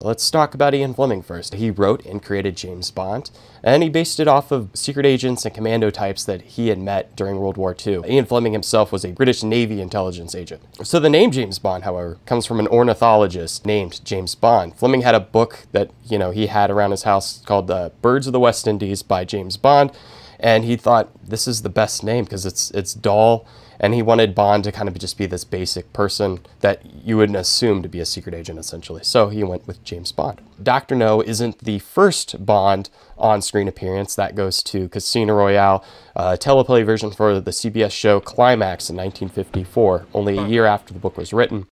Let's talk about Ian Fleming first. He wrote and created James Bond, and he based it off of secret agents and commando types that he had met during World War II. Ian Fleming himself was a British Navy intelligence agent. So the name James Bond, however, comes from an ornithologist named James Bond. Fleming had a book that, you know, he had around his house called The uh, Birds of the West Indies by James Bond, and he thought this is the best name because it's it's dull and he wanted Bond to kind of just be this basic person that you would not assume to be a secret agent essentially. So he went with James Bond. Dr. No isn't the first Bond on-screen appearance. That goes to Casino Royale, a uh, teleplay version for the CBS show Climax in 1954, only a year after the book was written.